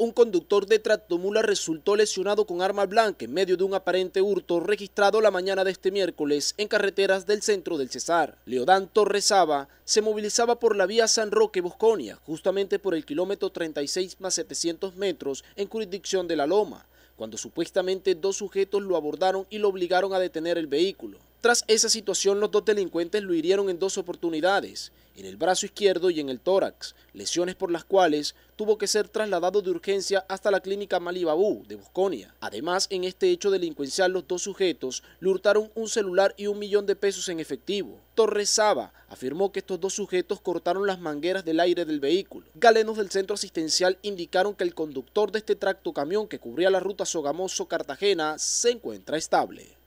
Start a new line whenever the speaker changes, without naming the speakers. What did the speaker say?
un conductor de tractomula resultó lesionado con arma blanca en medio de un aparente hurto registrado la mañana de este miércoles en carreteras del centro del Cesar. Leodán Torresaba se movilizaba por la vía San Roque-Bosconia, justamente por el kilómetro 36 más 700 metros en jurisdicción de La Loma, cuando supuestamente dos sujetos lo abordaron y lo obligaron a detener el vehículo. Tras esa situación, los dos delincuentes lo hirieron en dos oportunidades, en el brazo izquierdo y en el tórax, lesiones por las cuales tuvo que ser trasladado de urgencia hasta la clínica Malibabú de Busconia. Además, en este hecho delincuencial, los dos sujetos le hurtaron un celular y un millón de pesos en efectivo. Torres Saba afirmó que estos dos sujetos cortaron las mangueras del aire del vehículo. Galenos del centro asistencial indicaron que el conductor de este tracto camión que cubría la ruta Sogamoso-Cartagena se encuentra estable.